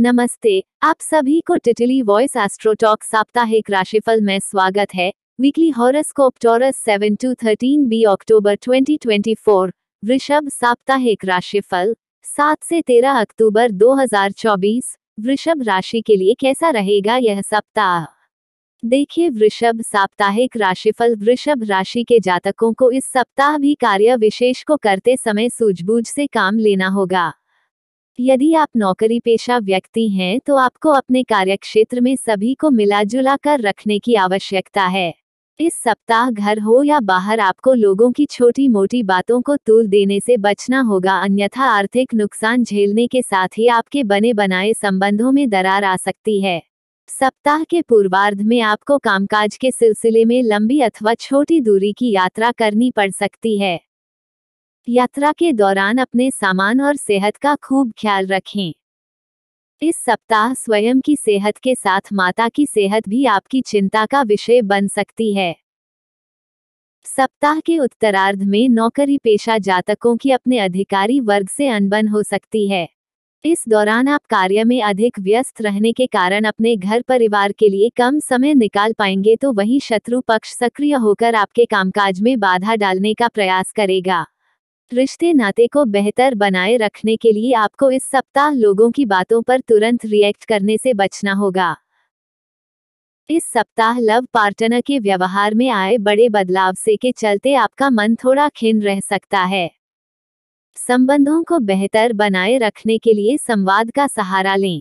नमस्ते आप सभी को टिटली वॉइस एस्ट्रोटॉक साप्ताहिक राशिफल में स्वागत है वीकली हॉरोस्कोप टॉरस 7 टू 13 बी अक्टूबर 2024 वृषभ साप्ताहिक राशिफल 7 से 13 अक्टूबर 2024 वृषभ राशि के लिए कैसा रहेगा यह सप्ताह देखिए वृषभ साप्ताहिक राशिफल वृषभ राशि के जातकों को इस सप्ताह भी कार्य विशेष को करते समय सूझबूझ से काम लेना होगा यदि आप नौकरी पेशा व्यक्ति हैं तो आपको अपने कार्यक्षेत्र में सभी को मिलाजुला कर रखने की आवश्यकता है इस सप्ताह घर हो या बाहर आपको लोगों की छोटी मोटी बातों को तूल देने से बचना होगा अन्यथा आर्थिक नुकसान झेलने के साथ ही आपके बने बनाए संबंधों में दरार आ सकती है सप्ताह के पूर्वार्ध में आपको कामकाज के सिलसिले में लंबी अथवा छोटी दूरी की यात्रा करनी पड़ सकती है यात्रा के दौरान अपने सामान और सेहत का खूब ख्याल रखें इस सप्ताह स्वयं की सेहत के साथ माता की सेहत भी आपकी चिंता का विषय बन सकती है सप्ताह के उत्तरार्ध में नौकरी पेशा जातकों की अपने अधिकारी वर्ग से अनबन हो सकती है इस दौरान आप कार्य में अधिक व्यस्त रहने के कारण अपने घर परिवार के लिए कम समय निकाल पाएंगे तो वही शत्रु पक्ष सक्रिय होकर आपके कामकाज में बाधा डालने का प्रयास करेगा रिश्ते नाते को बेहतर बनाए रखने के लिए आपको इस सप्ताह लोगों की बातों पर तुरंत रिएक्ट करने से बचना होगा इस सप्ताह लव पार्टनर के व्यवहार में आए बड़े बदलाव से के चलते आपका मन थोड़ा खिन रह सकता है संबंधों को बेहतर बनाए रखने के लिए संवाद का सहारा लें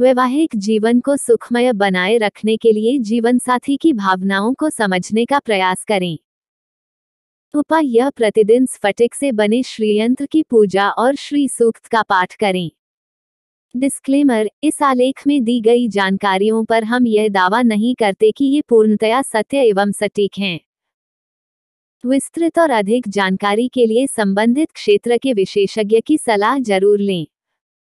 वैवाहिक जीवन को सुखमय बनाए रखने के लिए जीवन साथी की भावनाओं को समझने का प्रयास करें उपाय यह प्रतिदिन स्फटिक से बने श्रीयंत्र की पूजा और श्री सूक्त का पाठ करें डिस्क्लेमर इस आलेख में दी गई जानकारियों पर हम यह दावा नहीं करते कि ये पूर्णतया सत्य एवं सटीक हैं विस्तृत और अधिक जानकारी के लिए संबंधित क्षेत्र के विशेषज्ञ की सलाह जरूर लें